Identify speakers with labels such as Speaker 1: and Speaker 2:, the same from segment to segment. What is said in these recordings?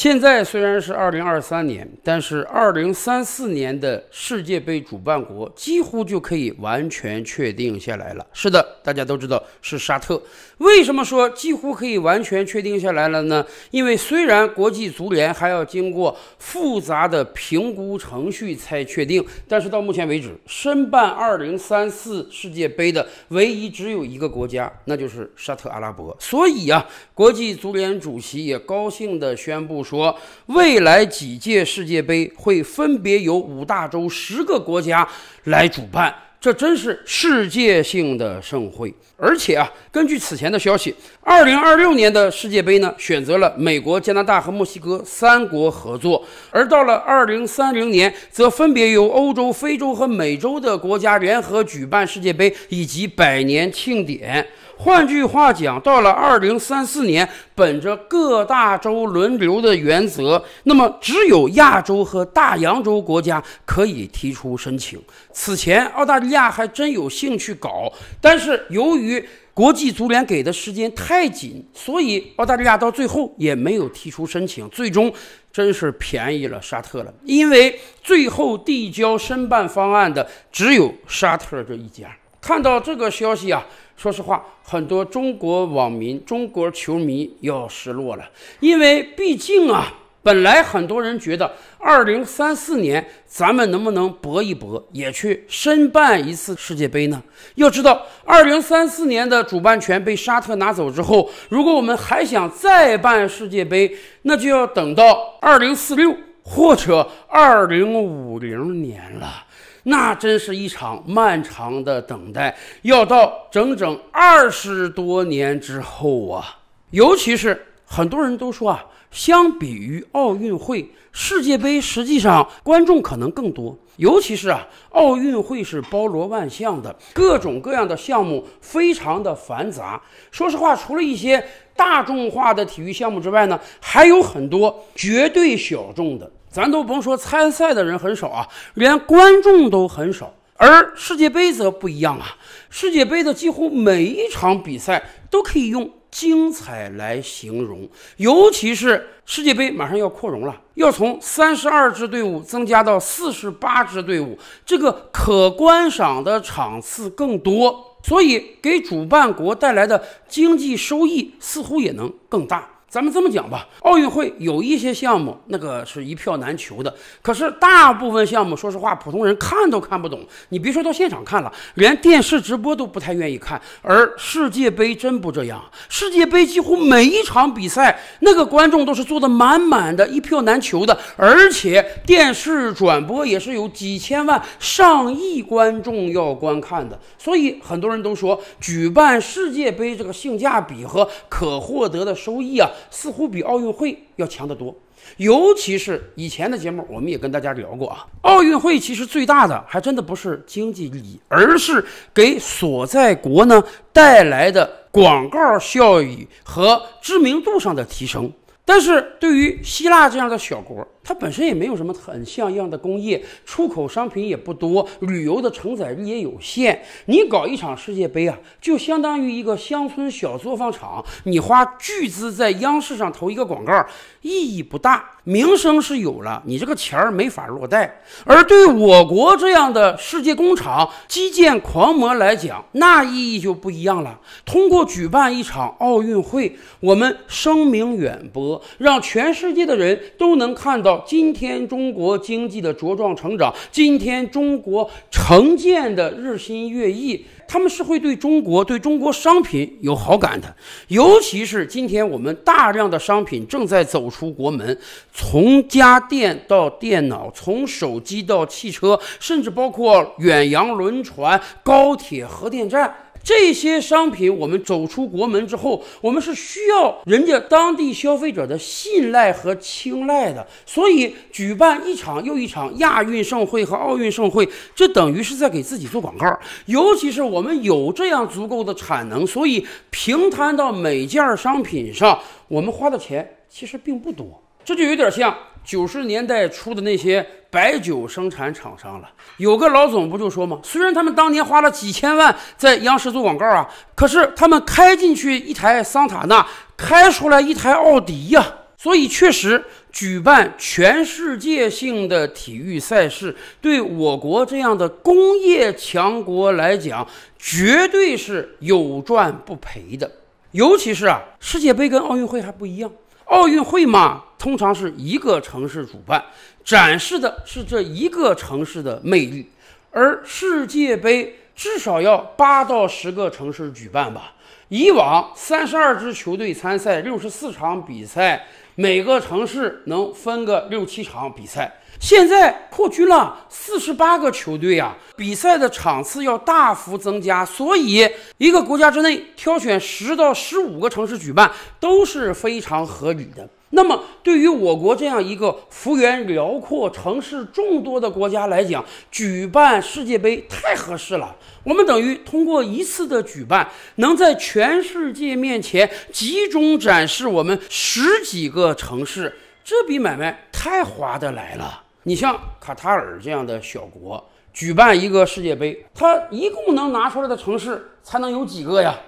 Speaker 1: 现在虽然是二零二三年，但是二零三四年的世界杯主办国几乎就可以完全确定下来了。是的，大家都知道是沙特。为什么说几乎可以完全确定下来了呢？因为虽然国际足联还要经过复杂的评估程序才确定，但是到目前为止，申办二零三四世界杯的唯一只有一个国家，那就是沙特阿拉伯。所以啊，国际足联主席也高兴地宣布说，未来几届世界杯会分别由五大洲十个国家来主办。这真是世界性的盛会，而且啊，根据此前的消息，二零二六年的世界杯呢，选择了美国、加拿大和墨西哥三国合作；而到了二零三零年，则分别由欧洲、非洲和美洲的国家联合举办世界杯以及百年庆典。换句话讲，到了二零三四年。本着各大洲轮流的原则，那么只有亚洲和大洋洲国家可以提出申请。此前，澳大利亚还真有兴趣搞，但是由于国际足联给的时间太紧，所以澳大利亚到最后也没有提出申请。最终，真是便宜了沙特了，因为最后递交申办方案的只有沙特这一家。看到这个消息啊！说实话，很多中国网民、中国球迷要失落了，因为毕竟啊，本来很多人觉得，二零三四年咱们能不能搏一搏，也去申办一次世界杯呢？要知道，二零三四年的主办权被沙特拿走之后，如果我们还想再办世界杯，那就要等到二零四六或者二零五零年了。那真是一场漫长的等待，要到整整二十多年之后啊！尤其是很多人都说啊，相比于奥运会，世界杯实际上观众可能更多。尤其是啊，奥运会是包罗万象的，各种各样的项目非常的繁杂。说实话，除了一些大众化的体育项目之外呢，还有很多绝对小众的。咱都甭说参赛的人很少啊，连观众都很少。而世界杯则不一样啊，世界杯的几乎每一场比赛都可以用精彩来形容。尤其是世界杯马上要扩容了，要从三十二支队伍增加到四十八支队伍，这个可观赏的场次更多，所以给主办国带来的经济收益似乎也能更大。咱们这么讲吧，奥运会有一些项目那个是一票难求的，可是大部分项目，说实话，普通人看都看不懂。你别说到现场看了，连电视直播都不太愿意看。而世界杯真不这样，世界杯几乎每一场比赛，那个观众都是坐的满满的，一票难求的，而且电视转播也是有几千万上亿观众要观看的。所以很多人都说，举办世界杯这个性价比和可获得的收益啊。似乎比奥运会要强得多，尤其是以前的节目，我们也跟大家聊过啊。奥运会其实最大的还真的不是经济利益，而是给所在国呢带来的广告效益和知名度上的提升。但是，对于希腊这样的小国，它本身也没有什么很像样的工业，出口商品也不多，旅游的承载力也有限。你搞一场世界杯啊，就相当于一个乡村小作坊厂。你花巨资在央视上投一个广告，意义不大，名声是有了，你这个钱儿没法落袋。而对我国这样的世界工厂、基建狂魔来讲，那意义就不一样了。通过举办一场奥运会，我们声名远播，让全世界的人都能看到。今天中国经济的茁壮成长，今天中国城建的日新月异，他们是会对中国、对中国商品有好感的。尤其是今天我们大量的商品正在走出国门，从家电到电脑，从手机到汽车，甚至包括远洋轮船、高铁、核电站。这些商品我们走出国门之后，我们是需要人家当地消费者的信赖和青睐的。所以，举办一场又一场亚运盛会和奥运盛会，这等于是在给自己做广告。尤其是我们有这样足够的产能，所以平摊到每件商品上，我们花的钱其实并不多。这就有点像九十年代出的那些。白酒生产厂商了，有个老总不就说吗？虽然他们当年花了几千万在央视做广告啊，可是他们开进去一台桑塔纳，开出来一台奥迪呀。所以确实，举办全世界性的体育赛事，对我国这样的工业强国来讲，绝对是有赚不赔的。尤其是啊，世界杯跟奥运会还不一样，奥运会嘛。通常是一个城市主办，展示的是这一个城市的魅力，而世界杯至少要八到十个城市举办吧。以往三十二支球队参赛，六十四场比赛，每个城市能分个六七场比赛。现在扩军了，四十八个球队啊，比赛的场次要大幅增加，所以一个国家之内挑选十到十五个城市举办都是非常合理的。那么，对于我国这样一个幅员辽阔、城市众多的国家来讲，举办世界杯太合适了。我们等于通过一次的举办，能在全世界面前集中展示我们十几个城市，这笔买卖太划得来了。你像卡塔尔这样的小国，举办一个世界杯，他一共能拿出来的城市才能有几个呀？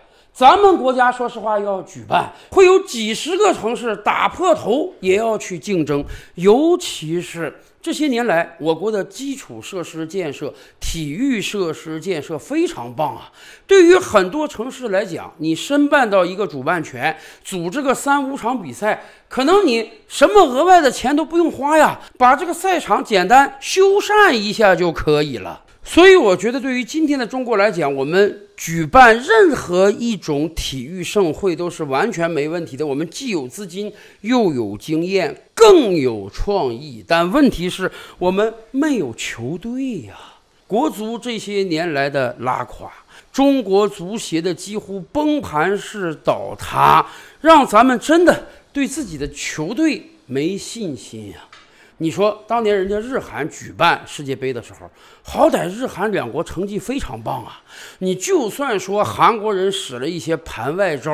Speaker 1: 咱们国家说实话要举办，会有几十个城市打破头也要去竞争。尤其是这些年来，我国的基础设施建设、体育设施建设非常棒啊。对于很多城市来讲，你申办到一个主办权，组织个三五场比赛，可能你什么额外的钱都不用花呀，把这个赛场简单修缮一下就可以了。所以我觉得，对于今天的中国来讲，我们。举办任何一种体育盛会都是完全没问题的，我们既有资金，又有经验，更有创意。但问题是我们没有球队呀！国足这些年来的拉垮，中国足协的几乎崩盘式倒塌，让咱们真的对自己的球队没信心呀！你说当年人家日韩举办世界杯的时候，好歹日韩两国成绩非常棒啊！你就算说韩国人使了一些盘外招，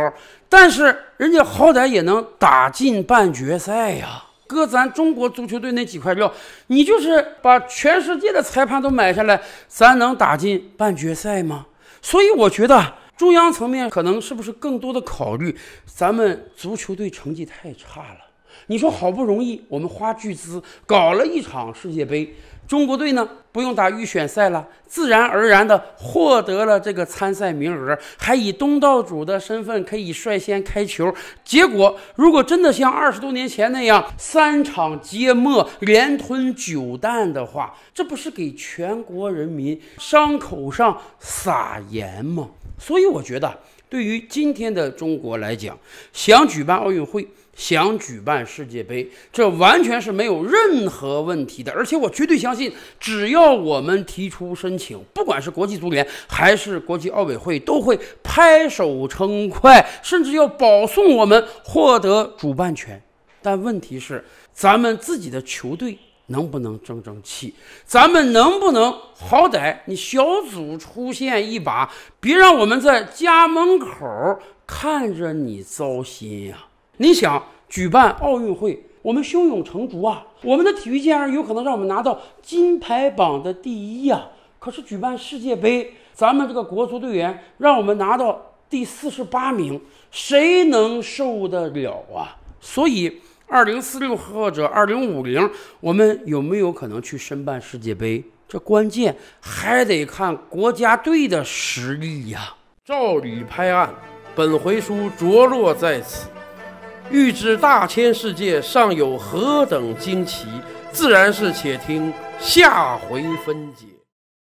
Speaker 1: 但是人家好歹也能打进半决赛呀。搁咱中国足球队那几块料，你就是把全世界的裁判都买下来，咱能打进半决赛吗？所以我觉得中央层面可能是不是更多的考虑，咱们足球队成绩太差了。你说好不容易我们花巨资搞了一场世界杯，中国队呢不用打预选赛了，自然而然的获得了这个参赛名额，还以东道主的身份可以率先开球。结果如果真的像二十多年前那样三场皆末，连吞九蛋的话，这不是给全国人民伤口上撒盐吗？所以我觉得。对于今天的中国来讲，想举办奥运会，想举办世界杯，这完全是没有任何问题的。而且我绝对相信，只要我们提出申请，不管是国际足联还是国际奥委会，都会拍手称快，甚至要保送我们获得主办权。但问题是，咱们自己的球队。能不能争争气？咱们能不能好歹你小组出现一把，别让我们在家门口看着你糟心呀！你想举办奥运会，我们胸有成竹啊！我们的体育健儿有可能让我们拿到金牌榜的第一呀。可是举办世界杯，咱们这个国足队员让我们拿到第四十八名，谁能受得了啊？所以。二零四六或者二零五零，我们有没有可能去申办世界杯？这关键还得看国家队的实力呀。照理拍案，本回书着落在此。欲知大千世界尚有何等惊奇，自然是且听下回分解。